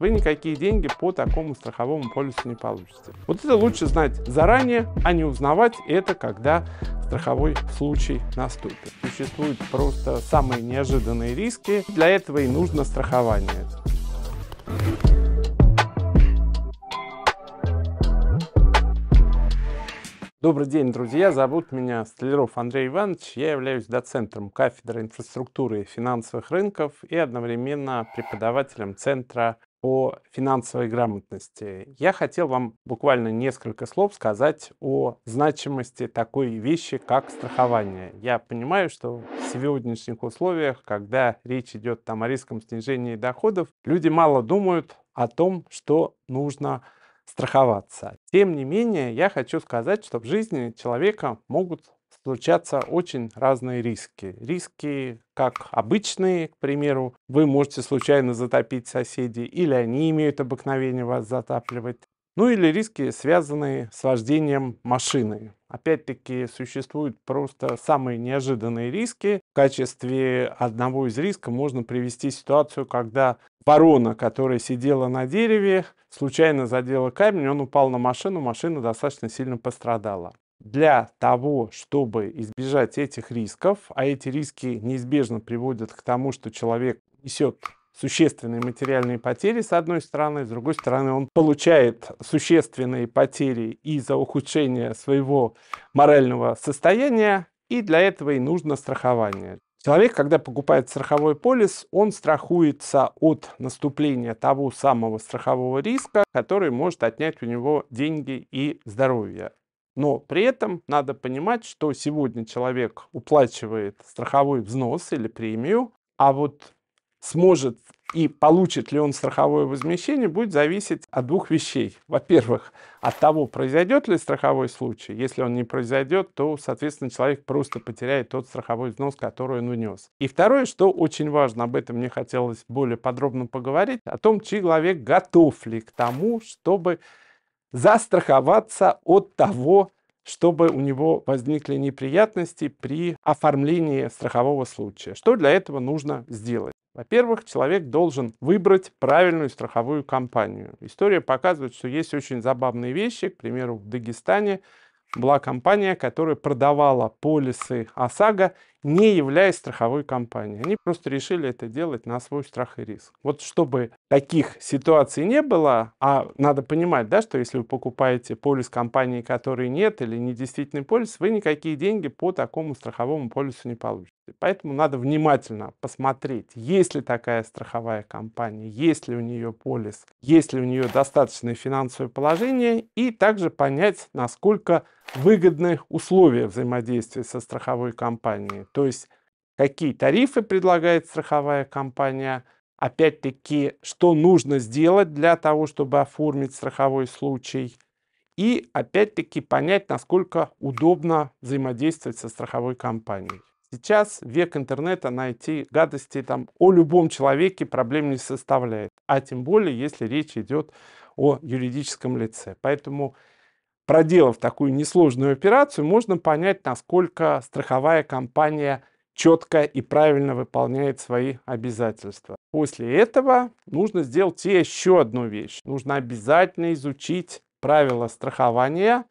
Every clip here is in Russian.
вы никакие деньги по такому страховому полюсу не получите. Вот это лучше знать заранее, а не узнавать это, когда страховой случай наступит. Существуют просто самые неожиданные риски, для этого и нужно страхование. Добрый день, друзья. Зовут меня Столяров Андрей Иванович. Я являюсь доцентром кафедры инфраструктуры и финансовых рынков и одновременно преподавателем Центра о финансовой грамотности. Я хотел вам буквально несколько слов сказать о значимости такой вещи, как страхование. Я понимаю, что в сегодняшних условиях, когда речь идет там о риском снижении доходов, люди мало думают о том, что нужно страховаться. Тем не менее, я хочу сказать, что в жизни человека могут случаться очень разные риски. Риски как обычные, к примеру, вы можете случайно затопить соседей, или они имеют обыкновение вас затапливать. Ну или риски, связанные с вождением машины. Опять-таки существуют просто самые неожиданные риски. В качестве одного из рисков можно привести ситуацию, когда ворона, которая сидела на дереве, случайно задела камень, он упал на машину, машина достаточно сильно пострадала для того, чтобы избежать этих рисков, а эти риски неизбежно приводят к тому, что человек несет существенные материальные потери с одной стороны, с другой стороны он получает существенные потери из-за ухудшения своего морального состояния, и для этого и нужно страхование. Человек, когда покупает страховой полис, он страхуется от наступления того самого страхового риска, который может отнять у него деньги и здоровье. Но при этом надо понимать, что сегодня человек уплачивает страховой взнос или премию, а вот сможет и получит ли он страховое возмещение, будет зависеть от двух вещей. Во-первых, от того, произойдет ли страховой случай. Если он не произойдет, то, соответственно, человек просто потеряет тот страховой взнос, который он унес. И второе, что очень важно, об этом мне хотелось более подробно поговорить, о том, чей человек готов ли к тому, чтобы застраховаться от того, чтобы у него возникли неприятности при оформлении страхового случая. Что для этого нужно сделать? Во-первых, человек должен выбрать правильную страховую компанию. История показывает, что есть очень забавные вещи. К примеру, в Дагестане была компания, которая продавала полисы ОСАГО не являясь страховой компанией. Они просто решили это делать на свой страх и риск. Вот чтобы таких ситуаций не было, а надо понимать, да, что если вы покупаете полис компании, которой нет, или недействительный полис, вы никакие деньги по такому страховому полису не получите. Поэтому надо внимательно посмотреть, есть ли такая страховая компания, есть ли у нее полис, есть ли у нее достаточное финансовое положение, и также понять, насколько выгодны условия взаимодействия со страховой компанией. То есть какие тарифы предлагает страховая компания, опять-таки, что нужно сделать для того, чтобы оформить страховой случай, и опять-таки понять, насколько удобно взаимодействовать со страховой компанией. Сейчас век интернета найти гадости там о любом человеке проблем не составляет, а тем более, если речь идет о юридическом лице. Поэтому проделав такую несложную операцию, можно понять, насколько страховая компания четко и правильно выполняет свои обязательства. После этого нужно сделать еще одну вещь. Нужно обязательно изучить правила страхования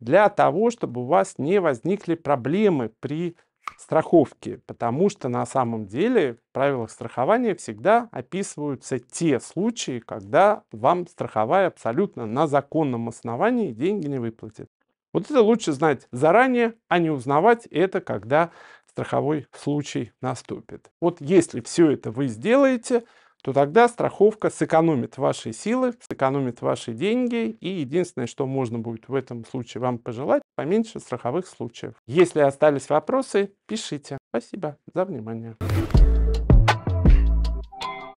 для того, чтобы у вас не возникли проблемы при страховки, потому что на самом деле в правилах страхования всегда описываются те случаи, когда вам страховая абсолютно на законном основании деньги не выплатит. Вот это лучше знать заранее, а не узнавать это, когда страховой случай наступит. Вот если все это вы сделаете, то тогда страховка сэкономит ваши силы, сэкономит ваши деньги, и единственное, что можно будет в этом случае вам пожелать, поменьше страховых случаев. Если остались вопросы, пишите. Спасибо за внимание.